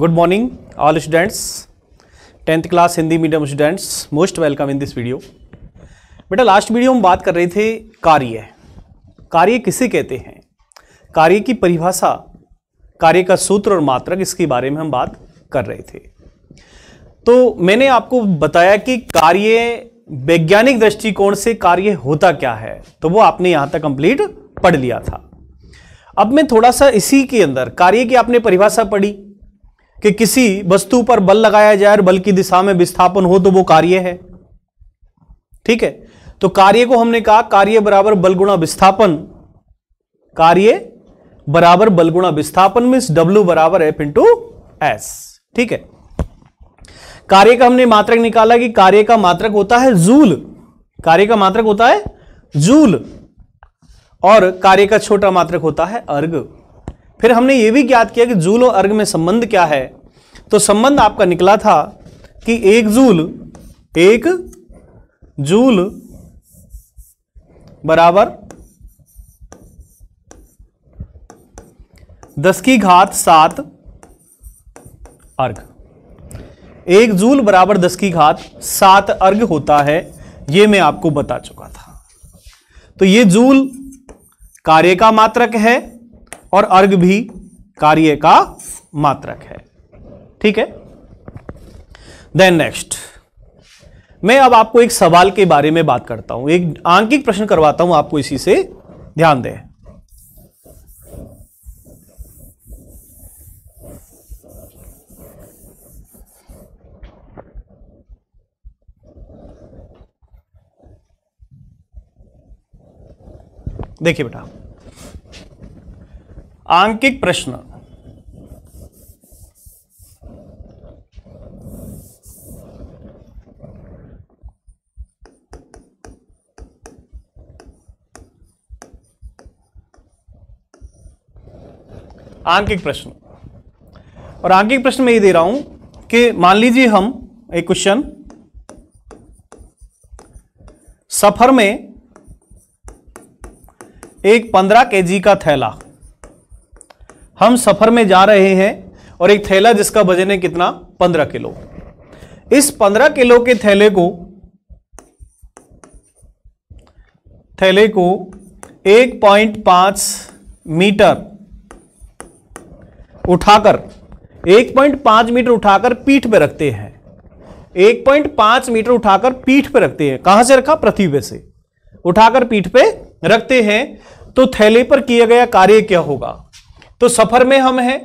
good morning all students tenth class Hindi medium students most welcome in this video बेटा last video हम बात कर रहे थे कार्य कार्य किसे कहते हैं कार्य की परिभाषा कार्य का सूत्र और मात्रक इसके बारे में हम बात कर रहे थे तो मैंने आपको बताया कि कार्य वैज्ञानिक दृष्टिकोण से कार्य होता क्या है तो वो आपने यहाँ तक कंप्लीट पढ़ लिया था अब मैं थोड़ा सा इसी के अंदर कार्य की आपने परिभाषा पढ़ी कि किसी वस्तु पर बल लगाया जाए और बल की दिशा में विस्थापन हो तो वो कार्य है ठीक है तो कार्य को हमने कहा कार्य बराबर बल गुणा विस्थापन कार्य बराबर बल गुणा विस्थापन मीन्स डब्ल्यू बराबर एफ इंटू एस ठीक है कार्य का हमने मात्रक निकाला कि कार्य का मात्रक होता है जूल कार्य का मात्रक होता है जूल और कार्य का छोटा मात्रक होता है अर्घ फिर हमने ये भी ज्ञात किया कि जूल और अर्ग में संबंध क्या है तो संबंध आपका निकला था कि एक जूल एक जूल बराबर दस की घात सात अर्घ एक जूल बराबर दस की घात सात अर्घ होता है यह मैं आपको बता चुका था तो ये जूल कार्य का मात्रक है और अर्घ भी कार्य का मात्रक है ठीक है देन नेक्स्ट मैं अब आपको एक सवाल के बारे में बात करता हूं एक आंकिक प्रश्न करवाता हूं आपको इसी से ध्यान दें देखिए बेटा आंकिक प्रश्न आंकिक प्रश्न और आंकिक प्रश्न में ये दे रहा हूं कि मान लीजिए हम एक क्वेश्चन सफर में एक पंद्रह केजी का थैला हम सफर में जा रहे हैं और एक थैला जिसका वजन है कितना पंद्रह किलो इस पंद्रह किलो के थैले को थैले को एक पॉइंट पांच मीटर उठाकर एक पॉइंट पांच मीटर उठाकर पीठ पर रखते हैं एक पॉइंट पांच मीटर उठाकर पीठ पे रखते हैं कहां से रखा पृथ्वी से उठाकर पीठ पे रखते हैं तो थैले पर किया गया कार्य क्या होगा तो सफर में हम हैं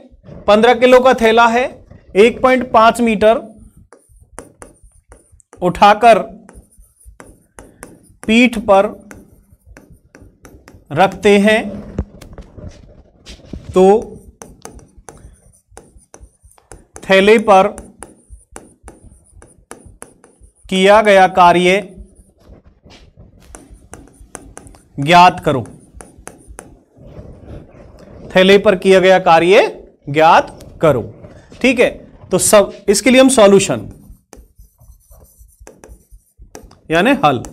पंद्रह किलो का थैला है एक पॉइंट पांच मीटर उठाकर पीठ पर रखते हैं तो थैले पर किया गया कार्य ज्ञात करो थैले पर किया गया कार्य ज्ञात करो ठीक है तो सब इसके लिए हम सॉल्यूशन यानी हल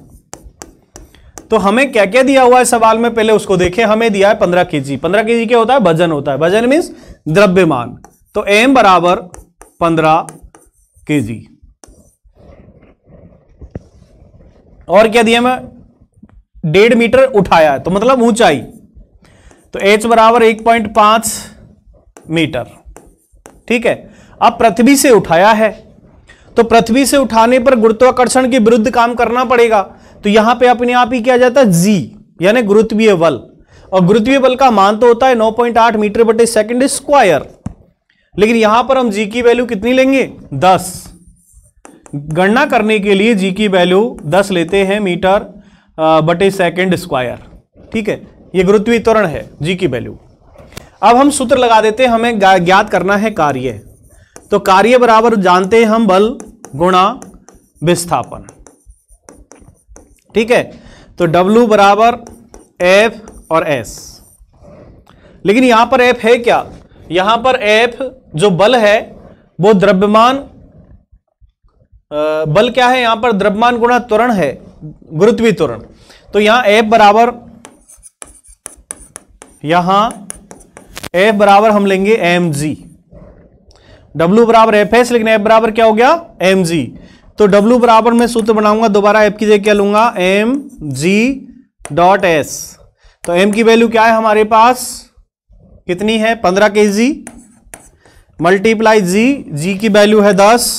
तो हमें क्या क्या दिया हुआ है सवाल में पहले उसको देखें हमें दिया है पंद्रह के जी पंद्रह के जी क्या होता है वजन होता है वजन मीन्स द्रव्यमान तो एम बराबर पंद्रह के जी और क्या दिया मैं डेढ़ मीटर उठाया है तो मतलब ऊंचाई तो एच बराबर एक पॉइंट पांच मीटर ठीक है अब पृथ्वी से उठाया है तो पृथ्वी से उठाने पर गुरुत्वाकर्षण के विरुद्ध काम करना पड़ेगा तो यहां पे अपने आप ही क्या जाता है जी यानी गुरुत्वीय बल और गुरुत्वीय बल का मान तो होता है 9.8 मीटर बटे सेकेंड स्क्वायर लेकिन यहां पर हम जी की वैल्यू कितनी लेंगे 10 गणना करने के लिए जी की वैल्यू 10 लेते हैं मीटर बटे सेकेंड स्क्वायर ठीक है ये गुरुत्वीय त्वरण है जी की वैल्यू अब हम सूत्र लगा देते हैं हमें ज्ञात करना है कार्य तो कार्य बराबर जानते हैं हम बल गुणा विस्थापन ठीक है तो W बराबर F और S लेकिन यहां पर F है क्या यहां पर F जो बल है वो द्रव्यमान बल क्या है यहां पर द्रव्यमान गुणा त्वरण है गुरुत्वीय त्वरण तो यहां F बराबर यहां एफ बराबर हम लेंगे एम जी डब्ल्यू बराबर एफ एस लेकिन एफ बराबर क्या हो गया एम जी तो डब्ल्यू बराबर मैं सूत्र बनाऊंगा दोबारा एफ की जगह क्या लूंगा एम जी डॉट एस तो एम की वैल्यू क्या है हमारे पास कितनी है पंद्रह के जी मल्टीप्लाई जी जी की वैल्यू है दस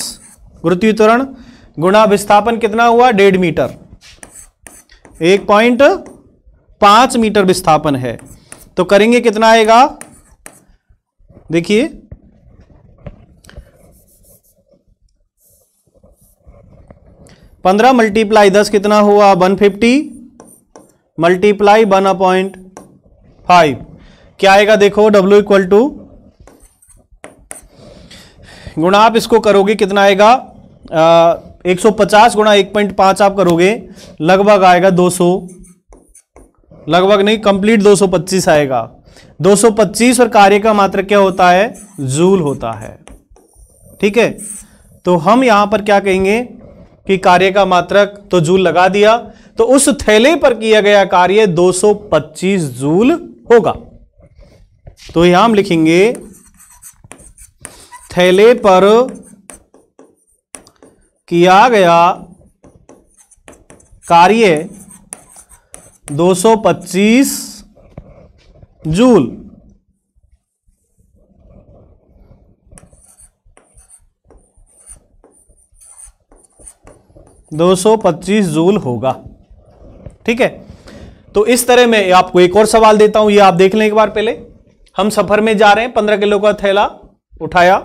गुरुत्वीतरण गुणा विस्थापन कितना हुआ डेढ़ मीटर एक पॉइंट पांच मीटर विस्थापन है तो करेंगे कितना आएगा देखिए पंद्रह मल्टीप्लाई दस कितना हुआ one fifty multiply one point five क्या आएगा देखो डब्ल्यू इक्वल टू गुणा आप इसको करोगे कितना आएगा एक सौ पचास गुणा एक पॉइंट पांच आप करोगे लगभग आएगा दो सौ लगभग नहीं कंप्लीट 225 आएगा 225 और कार्य का मात्र क्या होता है जूल होता है ठीक है तो हम यहां पर क्या कहेंगे कि कार्य का मात्रक तो जूल लगा दिया तो उस थैले पर किया गया कार्य 225 जूल होगा तो यहां हम लिखेंगे थैले पर किया गया कार्य 225 जूल दो सौ पच्चीस जूल होगा ठीक है तो इस तरह मैं आपको एक और सवाल देता हूं ये आप देख लें एक बार पहले हम सफर में जा रहे हैं पंद्रह किलो का थैला उठाया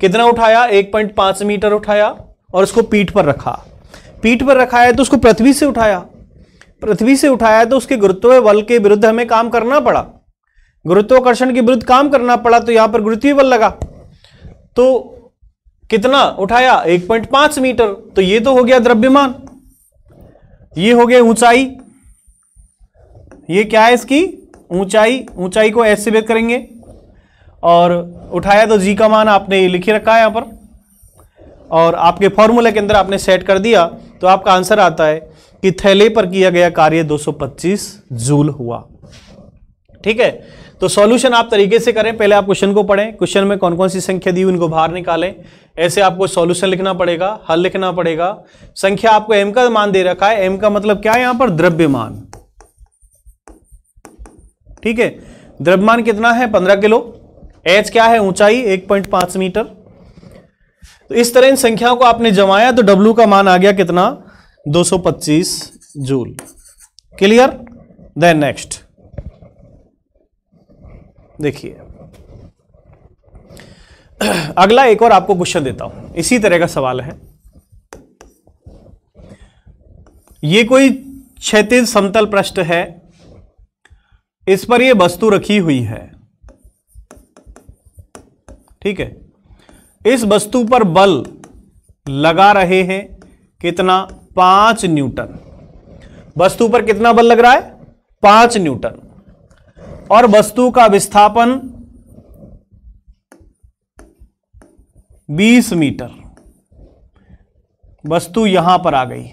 कितना उठाया एक पॉइंट पांच मीटर उठाया और उसको पीठ पर रखा पीठ पर रखा है तो उसको पृथ्वी से उठाया पृथ्वी से उठाया तो उसके गुरुत्व बल के विरुद्ध हमें काम करना पड़ा गुरुत्वाकर्षण के विरुद्ध काम करना पड़ा तो यहां पर गुरुत्वीय बल लगा तो कितना उठाया 1.5 मीटर तो ये तो हो गया द्रव्यमान ये हो गया ऊंचाई ये क्या है इसकी ऊंचाई ऊंचाई को ऐसे व्यक्त करेंगे और उठाया तो जी का मान आपने लिखी रखा है यहां पर और आपके फॉर्मूला के अंदर आपने सेट कर दिया तो आपका आंसर आता है कि थैले पर किया गया कार्य 225 जूल हुआ ठीक है तो सॉल्यूशन आप तरीके से करें पहले आप क्वेश्चन को पढ़ें क्वेश्चन में कौन कौन सी संख्या दी उनको बाहर निकालें ऐसे आपको सॉल्यूशन लिखना पड़ेगा हल लिखना पड़ेगा संख्या आपको एम का मान दे रखा है एम का मतलब क्या है यहां पर द्रव्यमान ठीक है द्रव्यमान कितना है पंद्रह किलो एच क्या है ऊंचाई एक पॉइंट पांच मीटर तो इस तरह इन संख्याओं को आपने जमाया तो डब्ल्यू का मान आ गया कितना 225 जूल क्लियर देन नेक्स्ट देखिए अगला एक और आपको क्वेश्चन देता हूं इसी तरह का सवाल है ये कोई क्षेत्र समतल पृष्ठ है इस पर यह वस्तु रखी हुई है ठीक है इस वस्तु पर बल लगा रहे हैं कितना पांच न्यूटन वस्तु पर कितना बल लग रहा है पांच न्यूटन और वस्तु का विस्थापन 20 मीटर वस्तु यहां पर आ गई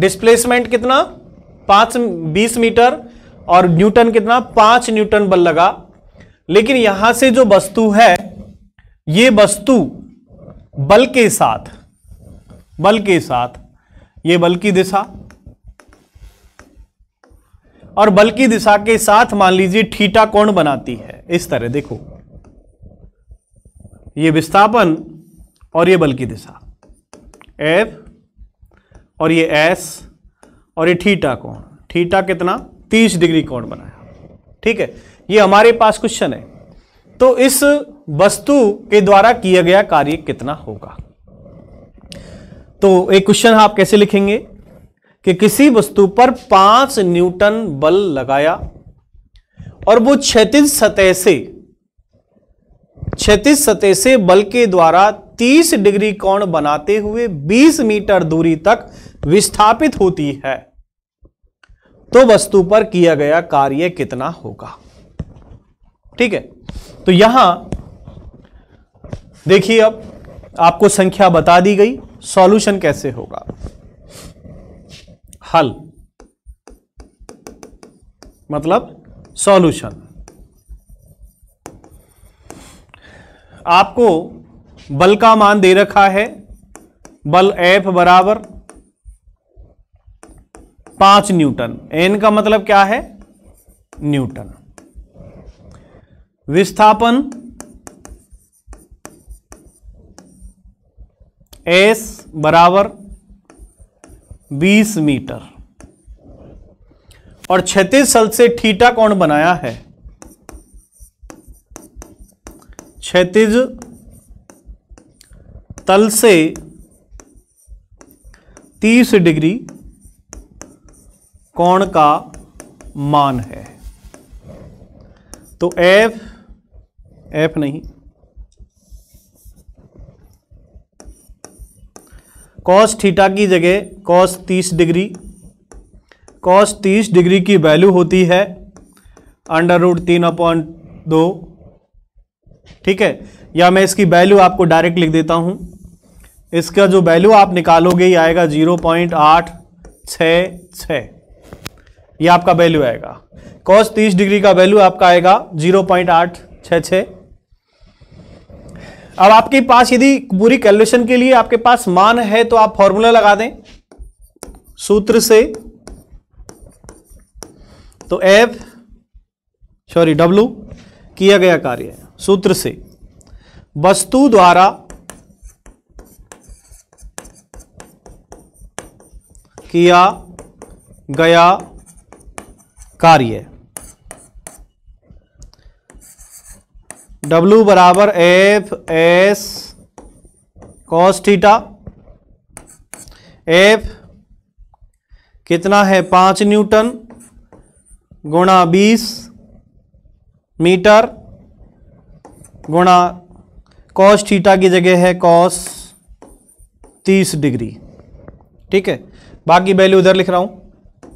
डिस्प्लेसमेंट कितना पांच बीस मीटर और न्यूटन कितना पांच न्यूटन बल लगा लेकिन यहां से जो वस्तु है ये वस्तु बल के साथ बल के साथ ये बल की दिशा और बल की दिशा के साथ मान लीजिए ठीटा कोण बनाती है इस तरह देखो ये विस्थापन और ये बल की दिशा एफ और ये एस और ये ठीटा कोण ठीटा कितना 30 डिग्री कोण बनाया ठीक है ये हमारे पास क्वेश्चन है तो इस वस्तु के द्वारा किया गया कार्य कितना होगा तो एक क्वेश्चन आप कैसे लिखेंगे कि किसी वस्तु पर पांच न्यूटन बल लगाया और वो क्षेत्र सतह से क्षैतिज सतह से बल के द्वारा 30 डिग्री कोण बनाते हुए 20 मीटर दूरी तक विस्थापित होती है तो वस्तु पर किया गया कार्य कितना होगा ठीक है तो यहां देखिए अब आपको संख्या बता दी गई सॉल्यूशन कैसे होगा हल मतलब सॉल्यूशन आपको बल का मान दे रखा है बल एफ बराबर पांच न्यूटन एन का मतलब क्या है न्यूटन विस्थापन एस बराबर 20 मीटर और क्षतिज सल से थीटा कोण बनाया है क्षतिज तल से 30 डिग्री कोण का मान है तो एफ एफ नहीं कॉस थीटा की जगह कॉस तीस डिग्री कॉस तीस डिग्री की वैल्यू होती है अंडर रूट तीन पॉइंट दो ठीक है या मैं इसकी वैल्यू आपको डायरेक्ट लिख देता हूं इसका जो वैल्यू आप निकालोगे ये आएगा जीरो पॉइंट आठ छ छ ये आपका वैल्यू आएगा कॉस तीस डिग्री का वैल्यू आपका आएगा जीरो पॉइंट आठ छः छः अब आपके पास यदि पूरी कैलकुलेशन के लिए आपके पास मान है तो आप फॉर्मूला लगा दें सूत्र से तो F सॉरी डब्लू किया गया कार्य सूत्र से वस्तु द्वारा किया गया कार्य डब्लू बराबर f s cos theta f कितना है पाँच न्यूटन गुणा बीस मीटर गुणा कॉस थीटा की जगह है कॉस तीस डिग्री ठीक है बाकी वैल्यू उधर लिख रहा हूं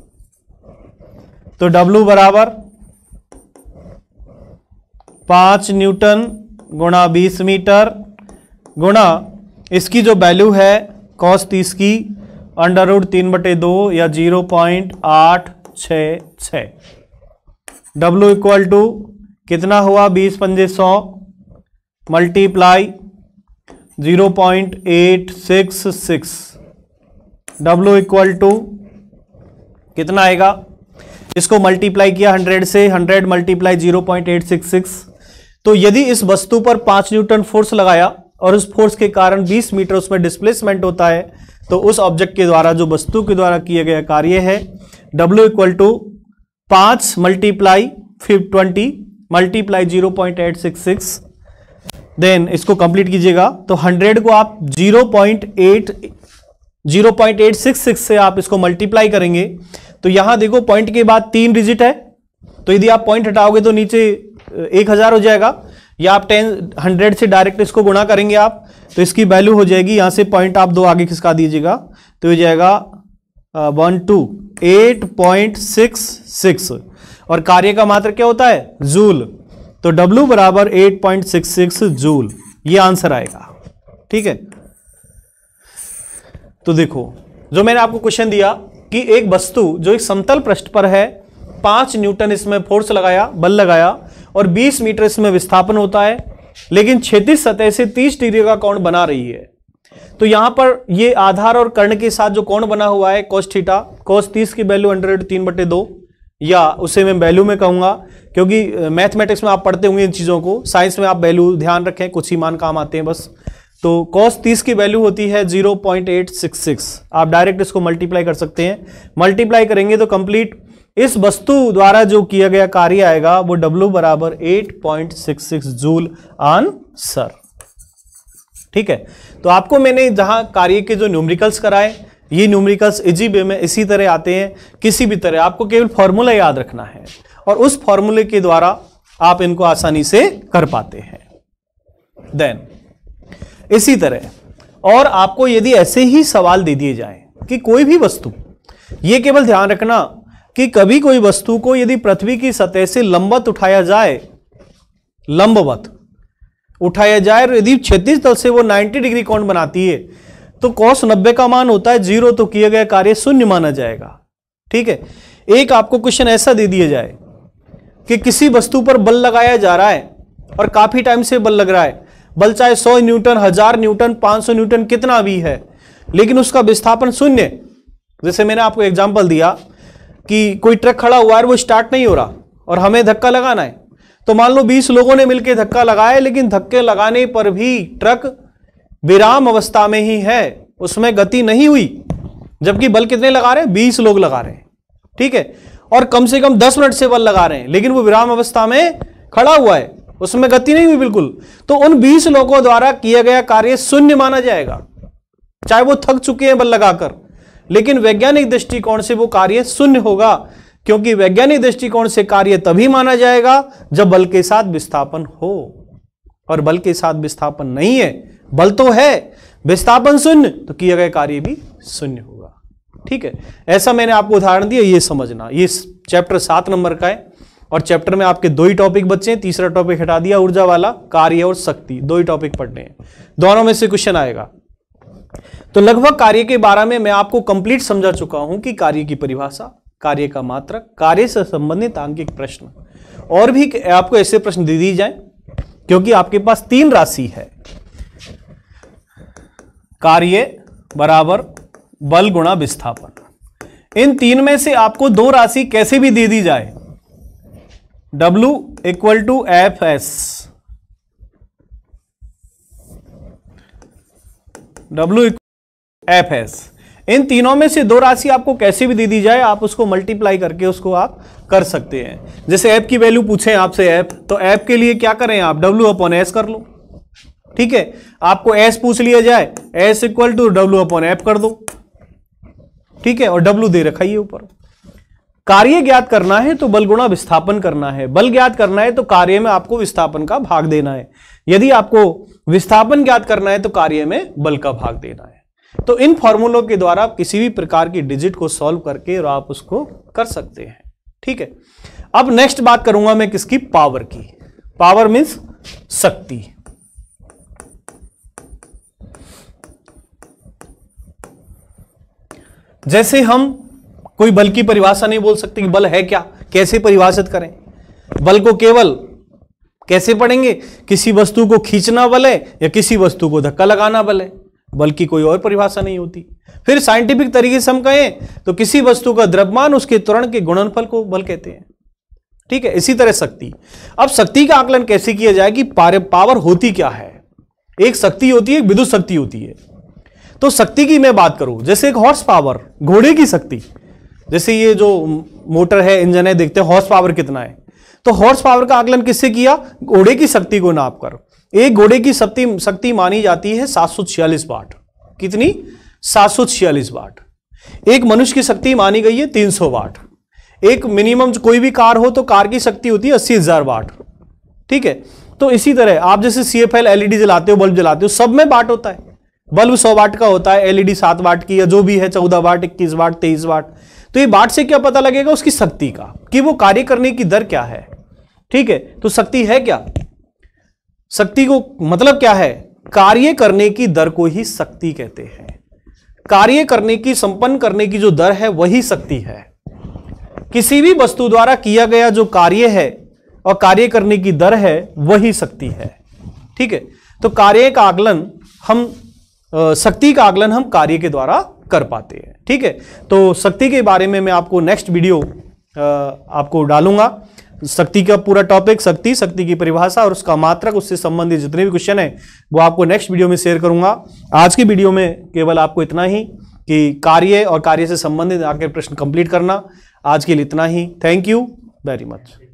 तो W बराबर पाँच न्यूटन गुणा बीस मीटर गुणा इसकी जो वैल्यू है कॉस तीस की अंडर रूड तीन बटे दो या जीरो पॉइंट आठ छ छ डब्ल्यू इक्वल टू कितना हुआ बीस पंजे सौ multiply zero point eight six six डब्ल्यू इक्वल टू कितना आएगा इसको मल्टीप्लाई किया हंड्रेड से hundred multiply zero point eight six six तो यदि इस वस्तु पर पांच न्यूटन फोर्स लगाया और उस फोर्स के कारण 20 मीटर उसमें डिस्प्लेसमेंट होता है तो उस ऑब्जेक्ट के द्वारा जो वस्तु के द्वारा किया गया कार्य है डब्ल्यू इक्वल टू पांच मल्टीप्लाई फिफ twenty multiply zero point eight six six then इसको कंप्लीट कीजिएगा तो हंड्रेड को आप zero point eight zero point eight six six से आप इसको मल्टीप्लाई करेंगे तो यहां देखो पॉइंट के बाद तीन डिजिट है तो यदि आप पॉइंट हटाओगे तो नीचे एक हज़ार हो जाएगा या आप टेन हंड्रेड से डायरेक्ट इसको गुणा करेंगे आप तो इसकी वैल्यू हो जाएगी यहां से पॉइंट आप दो आगे खिसका दीजिएगा तो हो जाएगा one two eight point six six और कार्य का मात्र क्या होता है जूल तो W बराबर eight point six six joule ये आंसर आएगा ठीक है तो देखो जो मैंने आपको क्वेश्चन दिया कि एक वस्तु जो एक समतल पृष्ठ पर है पांच न्यूटन इसमें फोर्स लगाया बल लगाया और 20 मीटर इसमें विस्थापन होता है लेकिन क्षैतिज सतह से 30 डिग्री का कोण बना रही है तो यहां पर ये आधार और कर्ण के साथ जो कोण बना हुआ है कॉस थीटा कॉस तीस की वैल्यू अंडर तीन बटे दो या उसे मैं वैल्यू में कहूंगा क्योंकि मैथमेटिक्स में आप पढ़ते होंगे इन चीज़ों को साइंस में आप वैल्यू ध्यान रखें कुछ ही मान काम आते हैं बस तो कॉस तीस की वैल्यू होती है zero point eight six six आप डायरेक्ट इसको मल्टीप्लाई कर सकते हैं मल्टीप्लाई करेंगे तो कंप्लीट इस वस्तु द्वारा जो किया गया कार्य आएगा वो W बराबर eight point six six joule ठीक है तो आपको मैंने जहां कार्य के जो न्यूमरिकल्स कराए ये न्यूमरिकल्स इजी वे में इसी तरह आते हैं किसी भी तरह आपको केवल फॉर्मूला याद रखना है और उस फॉर्मूले के द्वारा आप इनको आसानी से कर पाते हैं देन इसी तरह और आपको यदि ऐसे ही सवाल दे दिए जाए कि कोई भी वस्तु ये केवल ध्यान रखना कि कभी कोई वस्तु को यदि पृथ्वी की सतह से लंबवत उठाया जाए लंबवत उठाया जाए और यदि क्षेत्रीय तल से वो 90 डिग्री कोण बनाती है तो कौश नब्बे का मान होता है जीरो तो किया गया कार्य शून्य माना जाएगा ठीक है एक आपको क्वेश्चन ऐसा दे दिया जाए कि किसी वस्तु पर बल लगाया जा रहा है और काफी टाइम से बल लग रहा है बल चाहे सौ न्यूटन हजार न्यूटन पांच सौ न्यूटन कितना भी है लेकिन उसका विस्थापन शून्य जैसे मैंने आपको एग्जाम्पल दिया कि कोई ट्रक खड़ा हुआ है वो स्टार्ट नहीं हो रहा और हमें धक्का लगाना है तो मान लो 20 लोगों ने मिलकर धक्का लगाया लेकिन धक्के लगाने पर भी ट्रक विराम अवस्था में ही है उसमें गति नहीं हुई जबकि बल कितने लगा रहे हैं बीस लोग लगा रहे हैं ठीक है और कम से कम दस मिनट से बल लगा रहे हैं लेकिन वो विराम अवस्था में खड़ा हुआ है उसमें गति नहीं हुई बिल्कुल तो उन बीस लोगों द्वारा किया गया कार्य शून्य माना जाएगा चाहे वो थक चुके हैं बल लगाकर लेकिन वैज्ञानिक दृष्टिकोण से वो कार्य शून्य होगा क्योंकि वैज्ञानिक दृष्टिकोण से कार्य तभी माना जाएगा जब बल के साथ विस्थापन हो और बल के साथ विस्थापन नहीं है बल तो है विस्थापन शून्य तो किया गया कार्य भी शून्य होगा ठीक है ऐसा मैंने आपको उदाहरण दिया ये समझना ये चैप्टर सात नंबर का है और चैप्टर में आपके दो ही टॉपिक बचे हैं तीसरा टॉपिक हटा दिया ऊर्जा वाला कार्य और शक्ति दो ही टॉपिक पढ़ने हैं दोनों में से क्वेश्चन आएगा तो लगभग कार्य के बारे में मैं आपको कंप्लीट समझा चुका हूं कि कार्य की परिभाषा कार्य का मात्रक कार्य से संबंधित आंकिक प्रश्न और भी आपको ऐसे प्रश्न दे दिए जाए क्योंकि आपके पास तीन राशि है कार्य बराबर बल गुणा विस्थापन इन तीन में से आपको दो राशि कैसे भी दे दी जाए W equal to f s डब्ल्यू एफ एस इन तीनों में से दो राशि आपको कैसे भी दे दी जाए आप उसको मल्टीप्लाई करके उसको आप कर सकते हैं जैसे एफ की वैल्यू पूछे आपसे एफ तो ऐप के लिए क्या करें आप डब्ल्यू अपॉन एस कर लो ठीक है आपको एस पूछ लिया जाए एस इक्वल टू डब्ल्यू अपॉन एप कर दो ठीक है और डब्ल्यू दे रखा ही ऊपर कार्य ज्ञात करना है तो बल गुणा विस्थापन करना है बल ज्ञात करना है तो कार्य में आपको विस्थापन का भाग देना है यदि आपको विस्थापन ज्ञात करना है तो कार्य में बल का भाग देना है तो इन फॉर्मूलों के द्वारा आप किसी भी प्रकार की डिजिट को सॉल्व करके और आप उसको कर सकते हैं ठीक है अब नेक्स्ट बात करूंगा मैं किसकी पावर की पावर मीन्स शक्ति जैसे हम कोई बल की परिभाषा नहीं बोल सकते कि बल है क्या कैसे परिभाषित करें बल को केवल कैसे पढ़ेंगे किसी वस्तु को खींचना बल है या किसी वस्तु को धक्का लगाना बल है बल की कोई और परिभाषा नहीं होती फिर साइंटिफिक तरीके से हम कहें तो किसी वस्तु का द्रव्यमान उसके त्वरण के गुणनफल को बल कहते हैं ठीक है इसी तरह शक्ति अब शक्ति का आकलन कैसे किया जाए कि पावर होती क्या है एक शक्ति होती है एक विद्युत शक्ति होती है तो शक्ति की मैं बात करूं जैसे एक हॉर्स पावर घोड़े की शक्ति जैसे ये जो मोटर है इंजन है देखते हैं हॉर्स पावर कितना है तो हॉर्स पावर का आकलन किससे किया घोड़े की शक्ति को नाप कर एक घोड़े की शक्ति शक्ति मानी जाती है सात वाट कितनी सात वाट एक मनुष्य की शक्ति मानी गई है सौ वाट एक मिनिमम कोई भी कार हो तो कार की शक्ति होती है अस्सी हजार वाट ठीक है तो इसी तरह आप जैसे सी एफ एल एलईडी जलाते हो बल्ब जलाते हो सब में वाट होता है बल्ब सौ वाट का होता है एलईडी e सात वाट की या जो भी है चौदह वाट इक्कीस वाट तेईस वाट तो ये बाट से क्या पता लगेगा उसकी शक्ति का कि वो कार्य करने की दर क्या है ठीक है तो शक्ति है क्या शक्ति को मतलब क्या है कार्य करने की दर को ही शक्ति कहते हैं कार्य करने की संपन्न करने की जो दर है वही शक्ति है किसी भी वस्तु द्वारा किया गया जो कार्य है और कार्य करने की दर है वही शक्ति है ठीक है तो कार्य का आकलन हम शक्ति का आकलन हम कार्य के द्वारा कर पाते हैं ठीक है तो शक्ति के बारे में मैं आपको नेक्स्ट वीडियो आपको डालूंगा शक्ति का पूरा टॉपिक शक्ति शक्ति की परिभाषा और उसका मात्रक उससे संबंधित जितने भी क्वेश्चन हैं वो आपको नेक्स्ट वीडियो में शेयर करूंगा आज की वीडियो में केवल आपको इतना ही कि कार्य और कार्य से संबंधित आकर प्रश्न कंप्लीट करना आज के लिए इतना ही थैंक यू वेरी मच